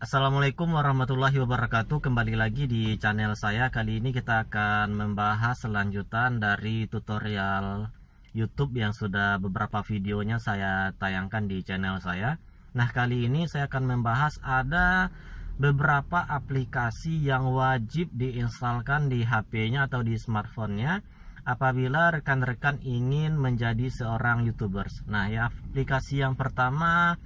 Assalamualaikum warahmatullahi wabarakatuh Kembali lagi di channel saya Kali ini kita akan membahas selanjutan dari tutorial Youtube yang sudah beberapa videonya saya tayangkan di channel saya Nah kali ini saya akan membahas ada beberapa aplikasi yang wajib diinstalkan di HP-nya atau di smartphone-nya Apabila rekan-rekan ingin menjadi seorang YouTubers Nah ya aplikasi yang pertama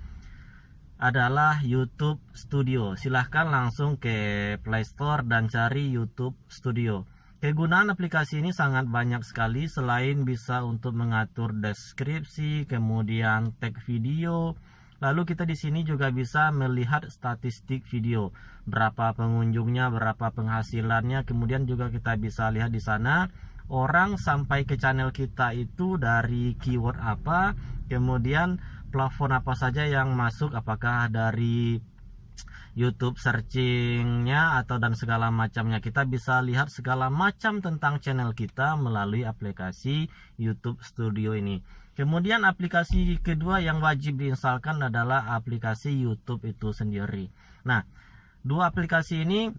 adalah YouTube Studio. Silahkan langsung ke Play Store dan cari YouTube Studio. Kegunaan aplikasi ini sangat banyak sekali selain bisa untuk mengatur deskripsi, kemudian tag video. Lalu kita di sini juga bisa melihat statistik video, berapa pengunjungnya, berapa penghasilannya, kemudian juga kita bisa lihat di sana orang sampai ke channel kita itu dari keyword apa, kemudian plafon apa saja yang masuk apakah dari YouTube searchingnya atau dan segala macamnya kita bisa lihat segala macam tentang channel kita melalui aplikasi YouTube Studio ini kemudian aplikasi kedua yang wajib diinstalkan adalah aplikasi YouTube itu sendiri nah dua aplikasi ini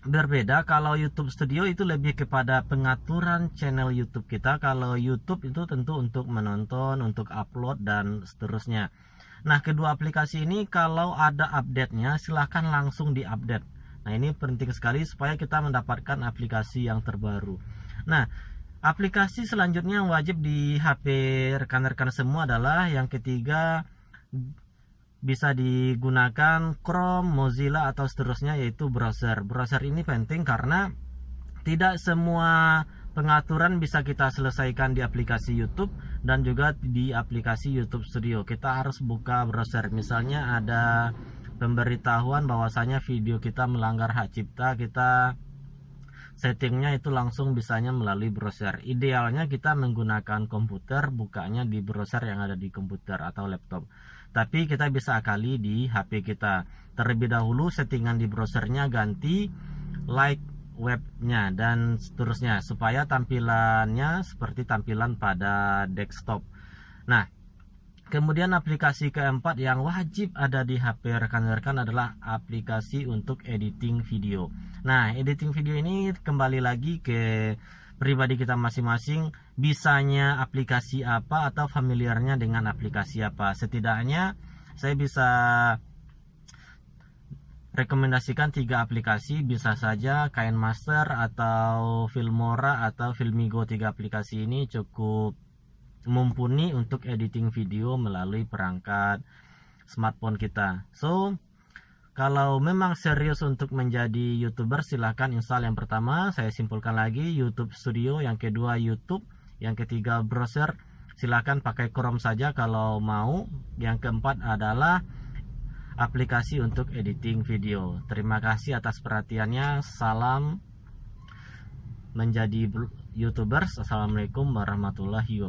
berbeda kalau YouTube Studio itu lebih kepada pengaturan channel YouTube kita kalau YouTube itu tentu untuk menonton untuk upload dan seterusnya nah kedua aplikasi ini kalau ada update-nya silahkan langsung diupdate nah ini penting sekali supaya kita mendapatkan aplikasi yang terbaru nah aplikasi selanjutnya yang wajib di HP rekan-rekan semua adalah yang ketiga bisa digunakan Chrome, Mozilla atau seterusnya yaitu browser. Browser ini penting karena tidak semua pengaturan bisa kita selesaikan di aplikasi YouTube dan juga di aplikasi YouTube Studio. Kita harus buka browser. Misalnya ada pemberitahuan bahwasanya video kita melanggar hak cipta, kita settingnya itu langsung bisanya melalui browser idealnya kita menggunakan komputer bukanya di browser yang ada di komputer atau laptop tapi kita bisa akali di HP kita terlebih dahulu settingan di browsernya ganti like webnya dan seterusnya supaya tampilannya seperti tampilan pada desktop nah Kemudian aplikasi keempat yang wajib ada di HP rekan-rekan adalah aplikasi untuk editing video. Nah, editing video ini kembali lagi ke pribadi kita masing-masing, bisanya aplikasi apa atau familiarnya dengan aplikasi apa. Setidaknya saya bisa rekomendasikan tiga aplikasi bisa saja Kain Master atau Filmora atau Filmigo tiga aplikasi ini cukup mumpuni untuk editing video melalui perangkat smartphone kita. So, kalau memang serius untuk menjadi YouTuber, silahkan install yang pertama. Saya simpulkan lagi YouTube Studio, yang kedua YouTube, yang ketiga browser. Silahkan pakai Chrome saja kalau mau. Yang keempat adalah aplikasi untuk editing video. Terima kasih atas perhatiannya. Salam menjadi YouTubers. Assalamualaikum warahmatullahi wabarakatuh.